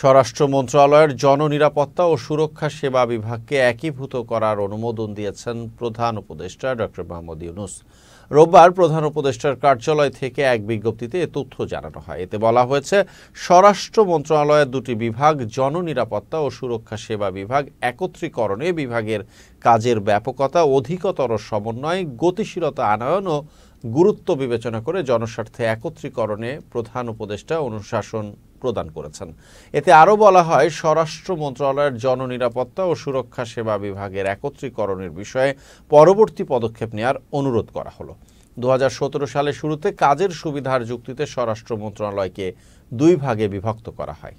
স্বরাষ্ট্র মন্ত্রণালয়ের জননিরাপত্তা ও সুরক্ষা সেবা বিভাগকে একীভূত করার অনুমোদন দিয়েছেন প্রধান উপদেষ্টা ডক্টর মোহাম্মদ ইউনুস রোববার প্রধান উপদেষ্টার কার্যালয় থেকে এক বিজ্ঞপ্তিতে এ তথ্য জানানো হয় এতে বলা হয়েছে স্বরাষ্ট্র মন্ত্রণালয়ের দুটি বিভাগ জননিরাপত্তা ও সুরক্ষা সেবা বিভাগ একত্রীকরণে বিভাগের কাজের ব্যাপকতা অধিকতর সমন্বয় গতিশীলতা আনয়ন ও গুরুত্ব বিবেচনা করে জনস্বার্থে একত্রীকরণে প্রধান উপদেষ্টা অনুশাসন প্রদান করেছেন এতে আরও বলা হয় স্বরাষ্ট্র মন্ত্রণালয়ের জননিরাপত্তা ও সুরক্ষা সেবা বিভাগের একত্রীকরণের বিষয়ে পরবর্তী পদক্ষেপ নেওয়ার অনুরোধ করা হলো দু সালে শুরুতে কাজের সুবিধার যুক্তিতে স্বরাষ্ট্র মন্ত্রণালয়কে দুই ভাগে বিভক্ত করা হয়